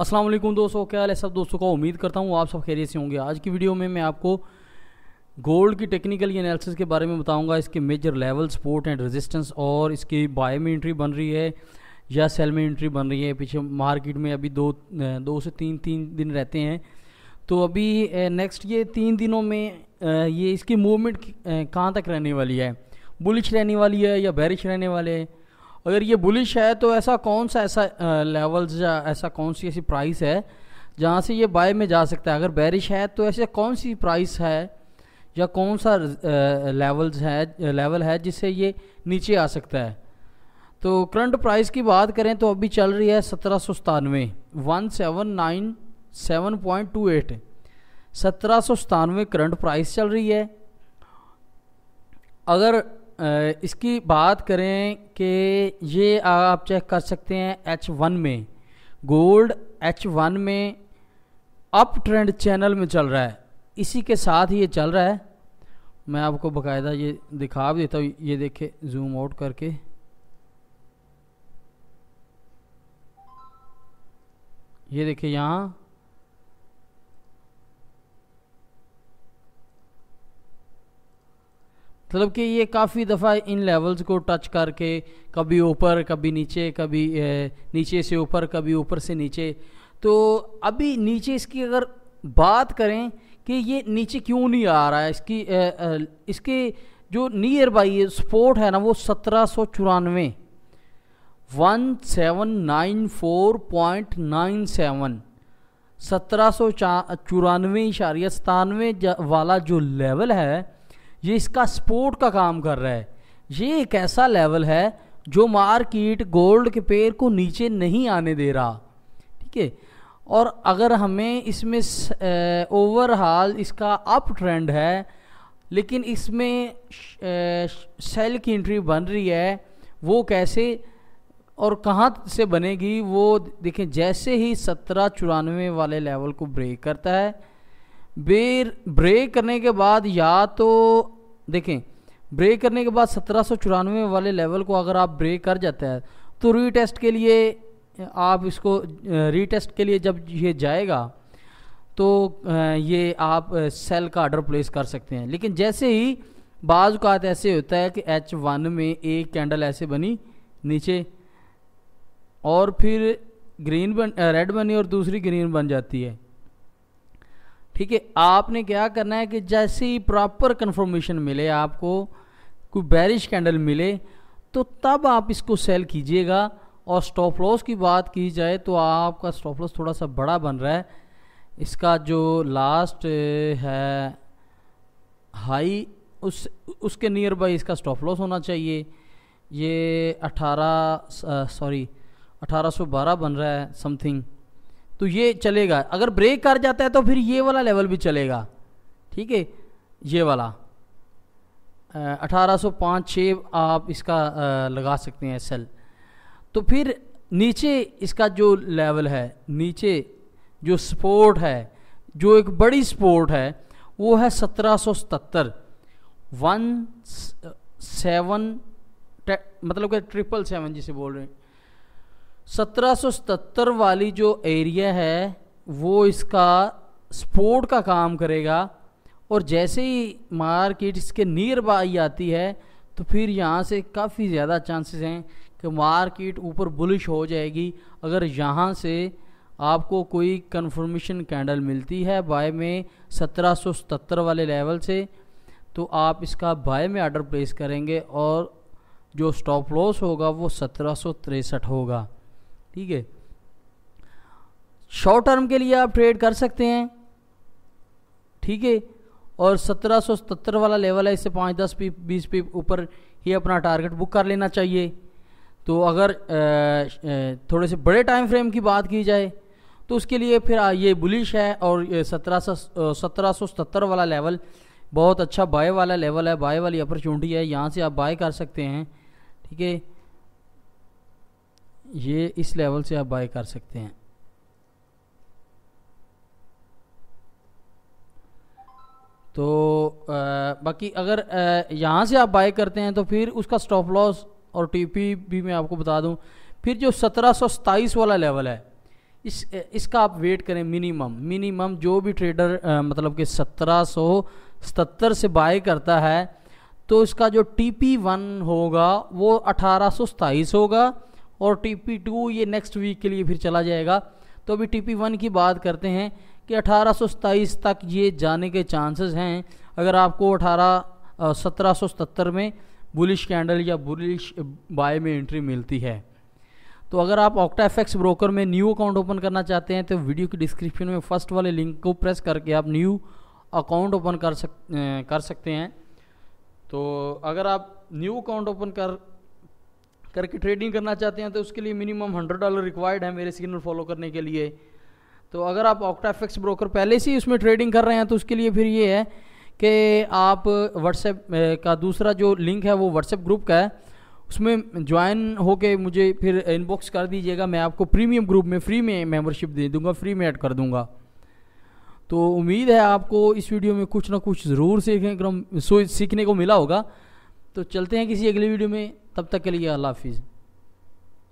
अस्सलाम वालेकुम दोस्तों क्या हाल है सब दोस्तों का उम्मीद करता हूँ आप सब खैरियत से होंगे आज की वीडियो में मैं आपको गोल्ड की टेक्निकल एनालिसिस के बारे में बताऊंगा इसके major level support and resistance और इसकी बाय में एंट्री बन रही है या सेल में एंट्री बन रही है पीछे मार्केट में अभी दो दो से तीन तीन दिन रहते हैं तो अभी नेक्स्ट ये तीन दिनों में ये इसकी मूवमेंट कहाँ तक रहने वाली है बुलिश रहने वाली है या बैरिश रहने वाले है अगर ये बुलिश है तो ऐसा कौन सा ऐसा लेवल्स या ऐसा कौन सी ऐसी प्राइस है जहाँ से ये बाय में जा सकता है अगर बैरिश है तो ऐसे कौन सी प्राइस है या कौन सा लेवल्स है लेवल है जिससे ये नीचे आ सकता है तो करंट प्राइस की बात करें तो अभी चल रही है सत्रह सौ सतानवे one seven nine seven point two eight सत्रह सौ सतानवे करंट प्राइस चल रही है अगर इसकी बात करें कि ये आप चेक कर सकते हैं एच वन में गोल्ड एच वन में अप ट्रेंड चैनल में चल रहा है इसी के साथ ये चल रहा है मैं आपको बकायदा ये दिखा भी देता हूँ ये देखे जूम आउट करके ये देखे यहाँ मतलब कि ये काफ़ी दफ़ा इन लेवल्स को टच करके कभी ऊपर कभी नीचे कभी नीचे से ऊपर कभी ऊपर से नीचे तो अभी नीचे इसकी अगर बात करें कि ये नीचे क्यों नहीं आ रहा है इसकी ए, ए, इसके जो नियर बाई स्पोर्ट है ना वो सत्रह सौ चौरानवे one seven nine four point nine seven सत्रह सौ चौरानवे इशारिया सतानवे वाला जो लेवल है ये इसका स्पोर्ट का काम कर रहा है ये एक ऐसा लेवल है जो मार्केट गोल्ड के पेड़ को नीचे नहीं आने दे रहा ठीक है और अगर हमें इसमें ओवरहाल इसका अप ट्रेंड है लेकिन इसमें सेल की एंट्री बन रही है वो कैसे और कहाँ से बनेगी वो देखें जैसे ही सत्रह चौरानवे वाले लेवल को ब्रेक करता है बेर ब्रेक करने के बाद या तो देखें ब्रेक करने के बाद सत्रह वाले लेवल को अगर आप ब्रेक कर जाता है तो रीटेस्ट के लिए आप इसको रीटेस्ट के लिए जब ये जाएगा तो ये आप सेल का आर्डर प्लेस कर सकते हैं लेकिन जैसे ही बाज़ात ऐसे होता है कि एच वन में एक कैंडल ऐसे बनी नीचे और फिर ग्रीन बन रेड बनी और दूसरी ग्रीन बन जाती है ठीक है आपने क्या करना है कि जैसे ही प्रॉपर कन्फर्मेशन मिले आपको कोई बैरिश कैंडल मिले तो तब आप इसको सेल कीजिएगा और स्टॉप लॉस की बात की जाए तो आपका स्टॉप लॉस थोड़ा सा बड़ा बन रहा है इसका जो लास्ट है हाई उस उसके नियर बाई इसका स्टॉप लॉस होना चाहिए ये 18 सॉरी 1812 बन रहा है समथिंग तो ये चलेगा अगर ब्रेक कर जाता है तो फिर ये वाला लेवल भी चलेगा ठीक है ये वाला अठारह सौ पाँच छः आप इसका आ, लगा सकते हैं सेल तो फिर नीचे इसका जो लेवल है नीचे जो सपोर्ट है जो एक बड़ी सपोर्ट है वो है सत्रह सौ सतर वन सेवन मतलब कि ट्रिपल सेवन जिसे बोल रहे हैं 1777 वाली जो एरिया है वो इसका स्पोर्ट का काम करेगा और जैसे ही मार्केट इसके नियर बाई आती है तो फिर यहाँ से काफ़ी ज़्यादा चांसेस हैं कि मार्केट ऊपर बुलिश हो जाएगी अगर यहाँ से आपको कोई कन्फर्मेशन कैंडल मिलती है बाय में 1777 वाले लेवल से तो आप इसका बाय में आर्डर प्लेस करेंगे और जो स्टॉप लॉस होगा वो सत्रह होगा ठीक है शॉर्ट टर्म के लिए आप ट्रेड कर सकते हैं ठीक है और 1777 वाला लेवल है इससे पाँच दस पी बीस पी ऊपर ही अपना टारगेट बुक कर लेना चाहिए तो अगर थोड़े से बड़े टाइम फ्रेम की बात की जाए तो उसके लिए फिर ये बुलिश है और सत्रह सौ सत्रह सौ वाला लेवल बहुत अच्छा बाय वाला लेवल है बाय वाली अपॉर्चुनिटी है यहाँ से आप बाय कर सकते हैं ठीक है ये इस लेवल से आप बाय कर सकते हैं तो आ, बाकी अगर यहाँ से आप बाय करते हैं तो फिर उसका स्टॉप लॉस और टीपी भी मैं आपको बता दूँ फिर जो सत्रह वाला लेवल है इस इसका आप वेट करें मिनिमम मिनिमम जो भी ट्रेडर आ, मतलब कि सत्रह से बाय करता है तो इसका जो टी पी वन होगा वो अठारह होगा और टी पी टू ये नेक्स्ट वीक के लिए फिर चला जाएगा तो अभी टी पी वन की बात करते हैं कि अठारह तक ये जाने के चांसेस हैं अगर आपको अठारह सत्रह में बुलिश कैंडल या बुलिश बाय में एंट्री मिलती है तो अगर आप ऑक्टा एफेक्स ब्रोकर में न्यू अकाउंट ओपन करना चाहते हैं तो वीडियो की डिस्क्रिप्शन में फर्स्ट वाले लिंक को प्रेस करके आप न्यू अकाउंट ओपन कर सक कर सकते हैं तो अगर आप न्यू अकाउंट ओपन कर करके ट्रेडिंग करना चाहते हैं तो उसके लिए मिनिमम हंड्रेड डॉलर रिक्वायर्ड है मेरे सिग्नल फॉलो करने के लिए तो अगर आप ऑक्टाफिक्स ब्रोकर पहले से ही उसमें ट्रेडिंग कर रहे हैं तो उसके लिए फिर ये है कि आप व्हाट्सएप का दूसरा जो लिंक है वो व्हाट्सएप ग्रुप का है उसमें ज्वाइन होके मुझे फिर इनबॉक्स कर दीजिएगा मैं आपको प्रीमियम ग्रुप में फ्री में मेंबरशिप दे दूंगा फ्री में ऐड कर दूंगा तो उम्मीद है आपको इस वीडियो में कुछ ना कुछ ज़रूर सीखने सीखने को मिला होगा तो चलते हैं किसी अगले वीडियो में तब तक के लिए अल्लाह हाफिज़